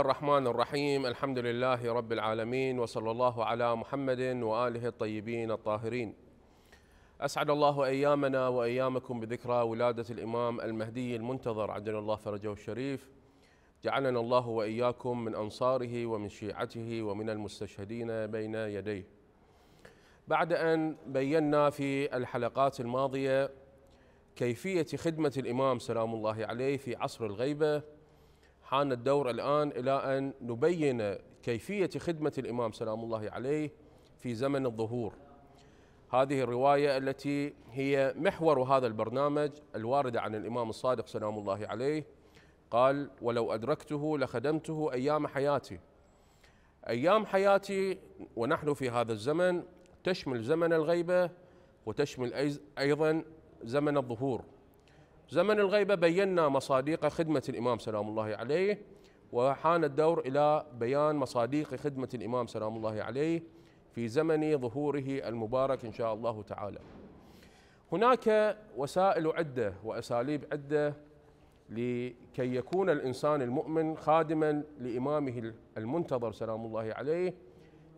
الله الرحمن الرحيم الحمد لله رب العالمين وصلى الله على محمد واله الطيبين الطاهرين. اسعد الله ايامنا وايامكم بذكرى ولاده الامام المهدي المنتظر عجل الله فرجه الشريف. جعلنا الله واياكم من انصاره ومن شيعته ومن المستشهدين بين يديه. بعد ان بينا في الحلقات الماضيه كيفيه خدمه الامام سلام الله عليه في عصر الغيبه حان الدور الآن إلى أن نبين كيفية خدمة الإمام سلام الله عليه في زمن الظهور هذه الرواية التي هي محور هذا البرنامج الواردة عن الإمام الصادق سلام الله عليه قال ولو أدركته لخدمته أيام حياتي أيام حياتي ونحن في هذا الزمن تشمل زمن الغيبة وتشمل أيضا زمن الظهور زمن الغيبة بينا مصادق خدمة الإمام سلام الله عليه وحان الدور إلى بيان مصادق خدمة الإمام سلام الله عليه في زمن ظهوره المبارك إن شاء الله تعالى هناك وسائل عدة وأساليب عدة لكي يكون الإنسان المؤمن خادما لإمامه المنتظر سلام الله عليه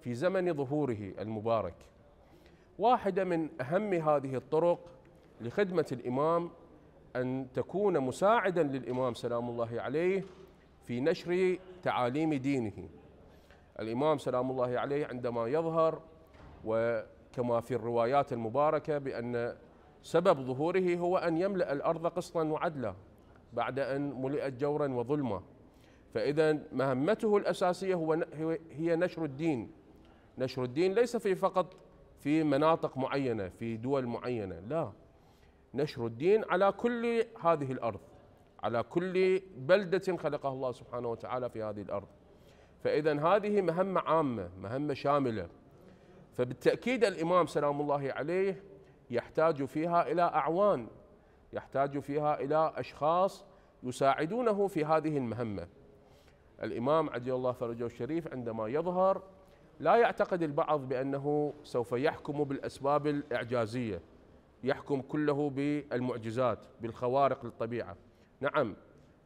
في زمن ظهوره المبارك واحدة من أهم هذه الطرق لخدمة الإمام أن تكون مساعدا للإمام سلام الله عليه في نشر تعاليم دينه الإمام سلام الله عليه عندما يظهر وكما في الروايات المباركة بأن سبب ظهوره هو أن يملأ الأرض قسطا وعدلا بعد أن ملئت جورا وظلما فإذا مهمته الأساسية هو هي نشر الدين نشر الدين ليس في فقط في مناطق معينة في دول معينة لا نشر الدين على كل هذه الأرض على كل بلدة خلقها الله سبحانه وتعالى في هذه الأرض فإذا هذه مهمة عامة مهمة شاملة فبالتأكيد الإمام سلام الله عليه يحتاج فيها إلى أعوان يحتاج فيها إلى أشخاص يساعدونه في هذه المهمة الإمام عجل الله فرجه الشريف عندما يظهر لا يعتقد البعض بأنه سوف يحكم بالأسباب الإعجازية يحكم كله بالمعجزات بالخوارق للطبيعة نعم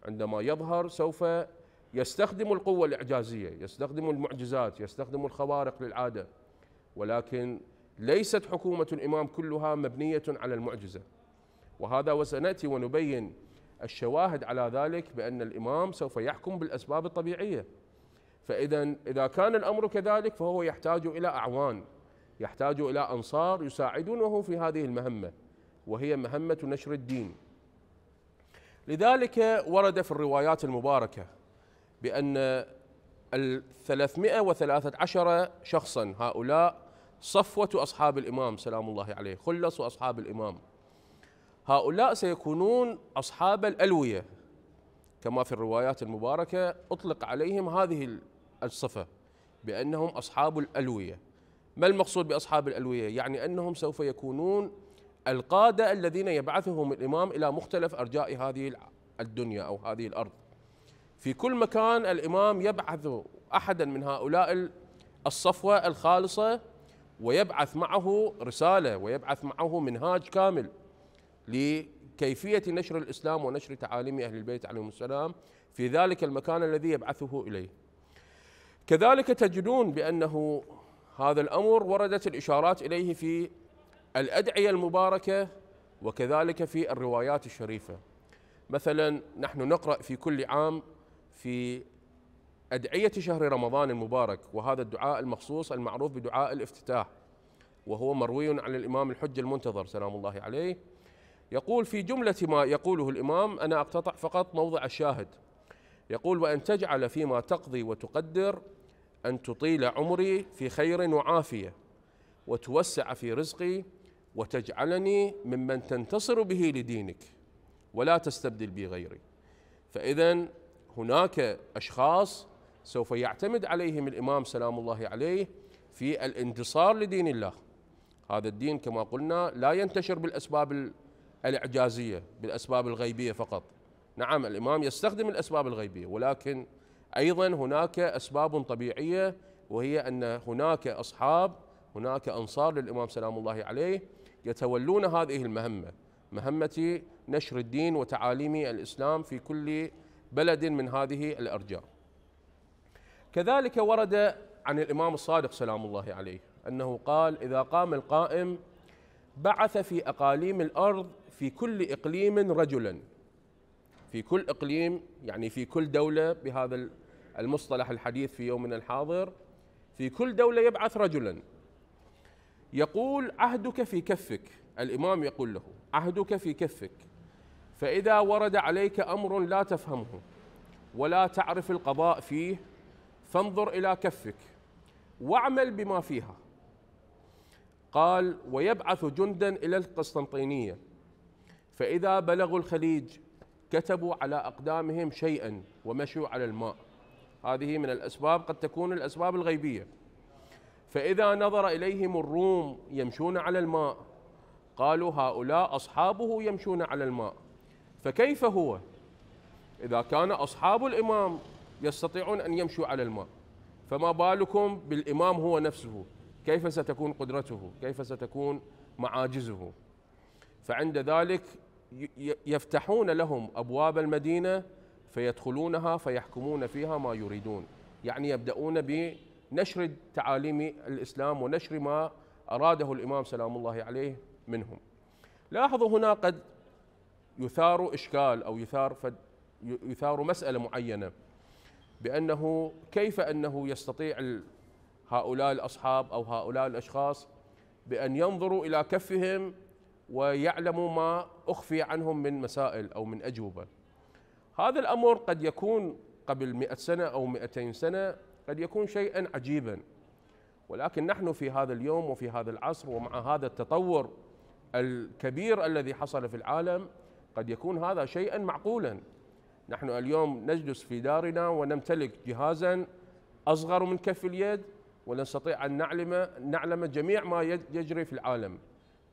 عندما يظهر سوف يستخدم القوة الإعجازية يستخدم المعجزات يستخدم الخوارق للعادة ولكن ليست حكومة الإمام كلها مبنية على المعجزة وهذا وسنأتي ونبين الشواهد على ذلك بأن الإمام سوف يحكم بالأسباب الطبيعية فإذا إذا كان الأمر كذلك فهو يحتاج إلى أعوان يحتاج إلى أنصار يساعدونه في هذه المهمة وهي مهمة نشر الدين لذلك ورد في الروايات المباركة بأن الثلاثمائة وثلاثة عشر شخصا هؤلاء صفوة أصحاب الإمام سلام الله عليه خلصوا أصحاب الإمام هؤلاء سيكونون أصحاب الألوية كما في الروايات المباركة أطلق عليهم هذه الصفة بأنهم أصحاب الألوية ما المقصود باصحاب الالويه؟ يعني انهم سوف يكونون القاده الذين يبعثهم الامام الى مختلف ارجاء هذه الدنيا او هذه الارض. في كل مكان الامام يبعث احدا من هؤلاء الصفوه الخالصه ويبعث معه رساله ويبعث معه منهاج كامل لكيفيه نشر الاسلام ونشر تعاليم اهل البيت عليهم السلام في ذلك المكان الذي يبعثه اليه. كذلك تجدون بانه هذا الأمر وردت الإشارات إليه في الأدعية المباركة وكذلك في الروايات الشريفة مثلا نحن نقرأ في كل عام في أدعية شهر رمضان المبارك وهذا الدعاء المخصوص المعروف بدعاء الافتتاح وهو مروي عن الإمام الحج المنتظر سلام الله عليه يقول في جملة ما يقوله الإمام أنا أقتطع فقط موضع الشاهد يقول وأن تجعل فيما تقضي وتقدر أن تطيل عمري في خير وعافية وتوسع في رزقي وتجعلني ممن تنتصر به لدينك ولا تستبدل بي غيري فإذا هناك أشخاص سوف يعتمد عليهم الإمام سلام الله عليه في الانتصار لدين الله هذا الدين كما قلنا لا ينتشر بالأسباب الإعجازية بالأسباب الغيبية فقط نعم الإمام يستخدم الأسباب الغيبية ولكن ايضا هناك اسباب طبيعيه وهي ان هناك اصحاب هناك انصار للامام سلام الله عليه يتولون هذه المهمه مهمه نشر الدين وتعاليم الاسلام في كل بلد من هذه الارجاء. كذلك ورد عن الامام الصادق سلام الله عليه انه قال اذا قام القائم بعث في اقاليم الارض في كل اقليم رجلا في كل اقليم يعني في كل دوله بهذا المصطلح الحديث في يومنا الحاضر في كل دولة يبعث رجلا يقول عهدك في كفك الإمام يقول له عهدك في كفك فإذا ورد عليك أمر لا تفهمه ولا تعرف القضاء فيه فانظر إلى كفك واعمل بما فيها قال ويبعث جندا إلى القسطنطينية فإذا بلغوا الخليج كتبوا على أقدامهم شيئا ومشوا على الماء هذه من الأسباب قد تكون الأسباب الغيبية فإذا نظر إليهم الروم يمشون على الماء قالوا هؤلاء أصحابه يمشون على الماء فكيف هو إذا كان أصحاب الإمام يستطيعون أن يمشوا على الماء فما بالكم بالإمام هو نفسه كيف ستكون قدرته كيف ستكون معاجزه فعند ذلك يفتحون لهم أبواب المدينة فيدخلونها فيحكمون فيها ما يريدون يعني يبدأون بنشر تعاليم الإسلام ونشر ما أراده الإمام سلام الله عليه منهم لاحظوا هنا قد يثار إشكال أو يثار فد يثار مسألة معينة بأنه كيف أنه يستطيع هؤلاء الأصحاب أو هؤلاء الأشخاص بأن ينظروا إلى كفهم ويعلموا ما أخفي عنهم من مسائل أو من أجوبة هذا الأمر قد يكون قبل مئة سنة أو مئتين سنة قد يكون شيئا عجيبا ولكن نحن في هذا اليوم وفي هذا العصر ومع هذا التطور الكبير الذي حصل في العالم قد يكون هذا شيئا معقولا نحن اليوم نجلس في دارنا ونمتلك جهازا أصغر من كف اليد ونستطيع أن نعلم, نعلم جميع ما يجري في العالم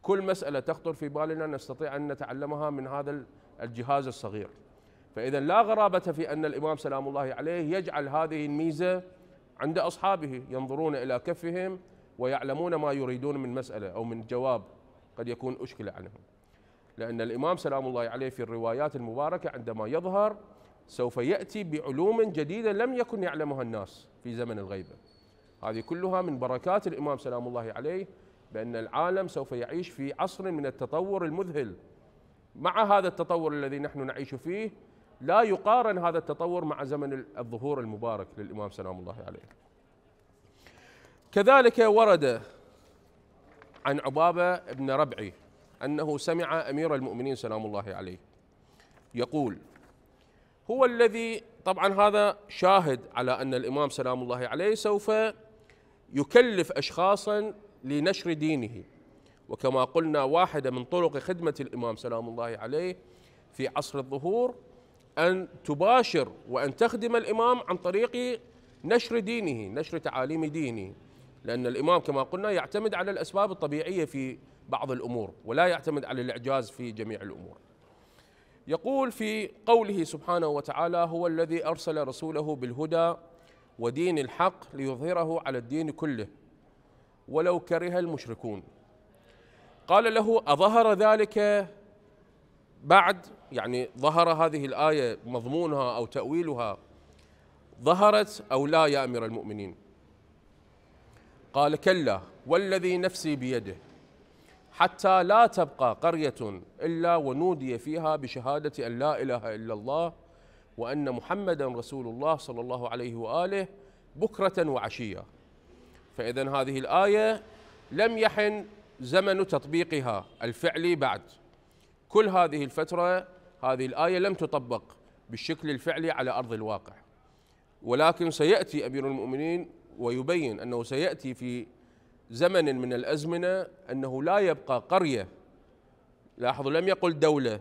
كل مسألة تخطر في بالنا نستطيع أن نتعلمها من هذا الجهاز الصغير فإذا لا غرابة في أن الإمام سلام الله عليه يجعل هذه الميزة عند أصحابه ينظرون إلى كفهم ويعلمون ما يريدون من مسألة أو من جواب قد يكون أشكل عنهم لأن الإمام سلام الله عليه في الروايات المباركة عندما يظهر سوف يأتي بعلوم جديدة لم يكن يعلمها الناس في زمن الغيبة هذه كلها من بركات الإمام سلام الله عليه بأن العالم سوف يعيش في عصر من التطور المذهل مع هذا التطور الذي نحن نعيش فيه لا يقارن هذا التطور مع زمن الظهور المبارك للإمام سلام الله عليه كذلك ورد عن عبابة بن ربعي أنه سمع أمير المؤمنين سلام الله عليه يقول هو الذي طبعا هذا شاهد على أن الإمام سلام الله عليه سوف يكلف أشخاصا لنشر دينه وكما قلنا واحدة من طرق خدمة الإمام سلام الله عليه في عصر الظهور أن تباشر وأن تخدم الإمام عن طريق نشر دينه نشر تعاليم دينه لأن الإمام كما قلنا يعتمد على الأسباب الطبيعية في بعض الأمور ولا يعتمد على الإعجاز في جميع الأمور يقول في قوله سبحانه وتعالى هو الذي أرسل رسوله بالهدى ودين الحق ليظهره على الدين كله ولو كره المشركون قال له أظهر ذلك بعد يعني ظهر هذه الآية مضمونها أو تأويلها ظهرت أو لا يا أمير المؤمنين قال كلا والذي نفسي بيده حتى لا تبقى قرية إلا ونودي فيها بشهادة أن لا إله إلا الله وأن محمدا رسول الله صلى الله عليه وآله بكرة وعشية فإذا هذه الآية لم يحن زمن تطبيقها الفعلي بعد كل هذه الفترة هذه الآية لم تطبق بالشكل الفعلي على أرض الواقع ولكن سيأتي أمير المؤمنين ويبين أنه سيأتي في زمن من الأزمنة أنه لا يبقى قرية لاحظوا لم يقل دولة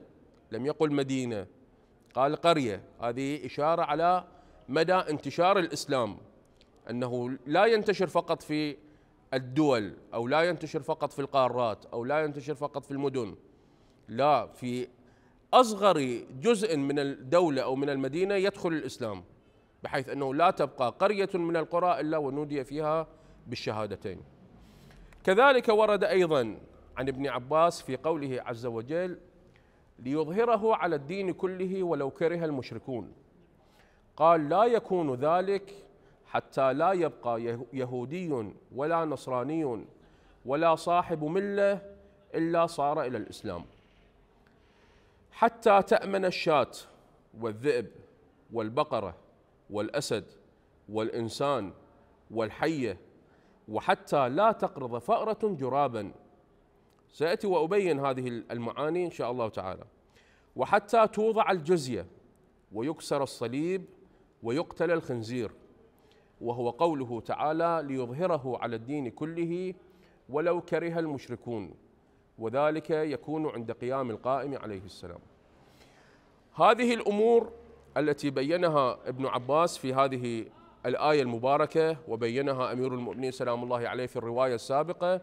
لم يقل مدينة قال قرية هذه إشارة على مدى انتشار الإسلام أنه لا ينتشر فقط في الدول أو لا ينتشر فقط في القارات أو لا ينتشر فقط في المدن لا في اصغر جزء من الدوله او من المدينه يدخل الاسلام بحيث انه لا تبقى قريه من القرى الا ونودي فيها بالشهادتين. كذلك ورد ايضا عن ابن عباس في قوله عز وجل ليظهره على الدين كله ولو كره المشركون. قال لا يكون ذلك حتى لا يبقى يهودي ولا نصراني ولا صاحب مله الا صار الى الاسلام. حتى تأمن الشاة والذئب والبقرة والأسد والإنسان والحية وحتى لا تقرض فأرة جرابا سأتي وأبين هذه المعاني إن شاء الله تعالى وحتى توضع الجزية ويكسر الصليب ويقتل الخنزير وهو قوله تعالى ليظهره على الدين كله ولو كره المشركون وذلك يكون عند قيام القائم عليه السلام هذه الأمور التي بينها ابن عباس في هذه الآية المباركة وبينها أمير المؤمنين سلام الله عليه في الرواية السابقة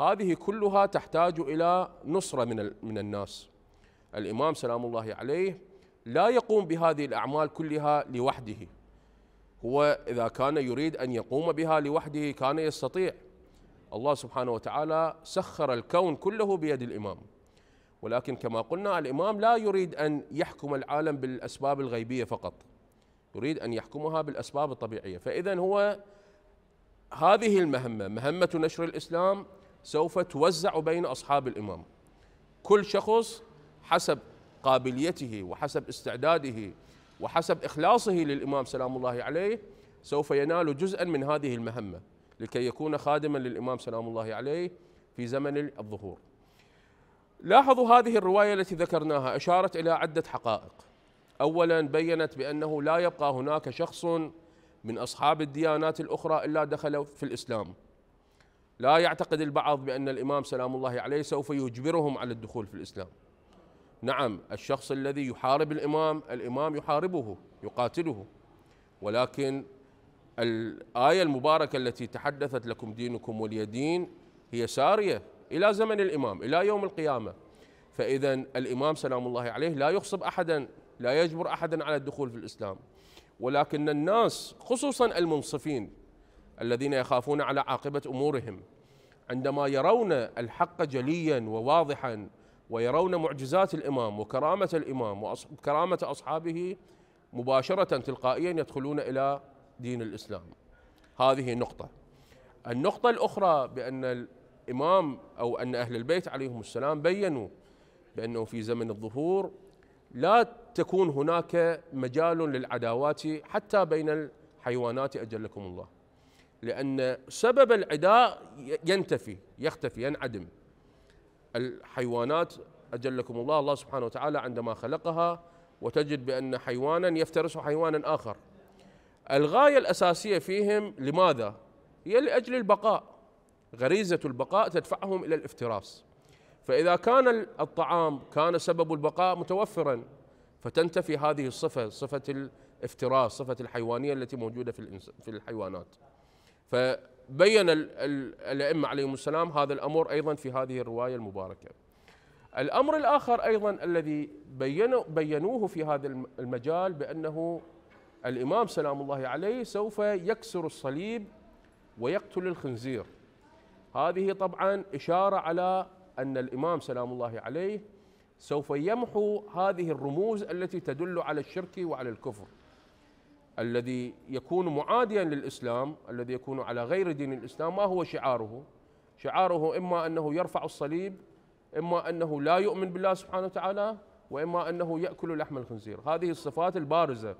هذه كلها تحتاج إلى نصرة من, من الناس الإمام سلام الله عليه لا يقوم بهذه الأعمال كلها لوحده هو إذا كان يريد أن يقوم بها لوحده كان يستطيع الله سبحانه وتعالى سخر الكون كله بيد الإمام ولكن كما قلنا الإمام لا يريد أن يحكم العالم بالأسباب الغيبية فقط يريد أن يحكمها بالأسباب الطبيعية فإذا هو هذه المهمة مهمة نشر الإسلام سوف توزع بين أصحاب الإمام كل شخص حسب قابليته وحسب استعداده وحسب إخلاصه للإمام سلام الله عليه سوف ينال جزءا من هذه المهمة لكي يكون خادما للإمام سلام الله عليه في زمن الظهور لاحظوا هذه الرواية التي ذكرناها أشارت إلى عدة حقائق أولا بيّنت بأنه لا يبقى هناك شخص من أصحاب الديانات الأخرى إلا دخل في الإسلام لا يعتقد البعض بأن الإمام سلام الله عليه سوف يجبرهم على الدخول في الإسلام نعم الشخص الذي يحارب الإمام الإمام يحاربه يقاتله ولكن الآية المباركة التي تحدثت لكم دينكم واليدين دين هي سارية إلى زمن الإمام إلى يوم القيامة فإذا الإمام سلام الله عليه لا يخصب أحدا لا يجبر أحدا على الدخول في الإسلام ولكن الناس خصوصا المنصفين الذين يخافون على عاقبة أمورهم عندما يرون الحق جليا وواضحا ويرون معجزات الإمام وكرامة الإمام وكرامة أصحابه مباشرة تلقائيا يدخلون إلى دين الإسلام هذه نقطة النقطة الأخرى بأن الإمام أو أن أهل البيت عليهم السلام بيّنوا بأنه في زمن الظهور لا تكون هناك مجال للعداوات حتى بين الحيوانات أجلكم الله لأن سبب العداء ينتفي يختفي ينعدم الحيوانات أجلكم الله الله سبحانه وتعالى عندما خلقها وتجد بأن حيوانا يفترس حيوانا آخر الغاية الأساسية فيهم لماذا؟ هي لأجل البقاء غريزة البقاء تدفعهم إلى الافتراس فإذا كان الطعام كان سبب البقاء متوفرا فتنتفي هذه الصفة صفة الافتراس صفة الحيوانية التي موجودة في, في الحيوانات فبين الأئمة عليهم السلام هذا الأمر أيضا في هذه الرواية المباركة الأمر الآخر أيضا الذي بينوه في هذا المجال بأنه الإمام سلام الله عليه سوف يكسر الصليب ويقتل الخنزير هذه طبعا إشارة على أن الإمام سلام الله عليه سوف يمحو هذه الرموز التي تدل على الشرك وعلى الكفر الذي يكون معاديا للإسلام الذي يكون على غير دين الإسلام ما هو شعاره شعاره إما أنه يرفع الصليب إما أنه لا يؤمن بالله سبحانه وتعالى وإما أنه يأكل لحم الخنزير هذه الصفات البارزة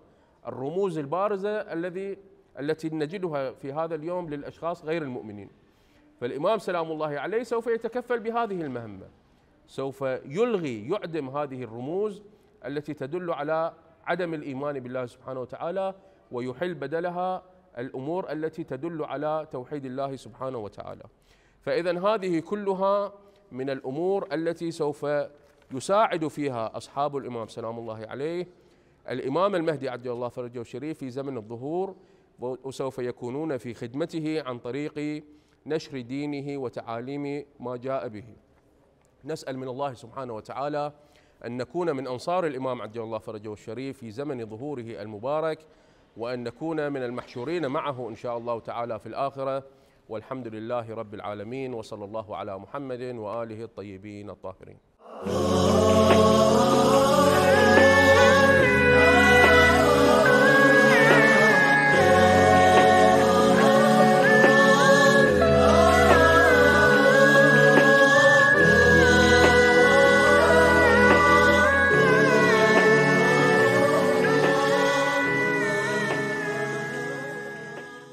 الرموز البارزة الذي التي نجدها في هذا اليوم للأشخاص غير المؤمنين فالإمام سلام الله عليه سوف يتكفل بهذه المهمة سوف يلغي يعدم هذه الرموز التي تدل على عدم الإيمان بالله سبحانه وتعالى ويحل بدلها الأمور التي تدل على توحيد الله سبحانه وتعالى فإذا هذه كلها من الأمور التي سوف يساعد فيها أصحاب الإمام سلام الله عليه الإمام المهدي عبد الله فرجه الشريف في زمن الظهور وسوف يكونون في خدمته عن طريق نشر دينه وتعاليم ما جاء به نسأل من الله سبحانه وتعالى أن نكون من أنصار الإمام عبد الله فرجه الشريف في زمن ظهوره المبارك وأن نكون من المحشورين معه إن شاء الله تعالى في الآخرة والحمد لله رب العالمين وصلى الله على محمد وآله الطيبين الطاهرين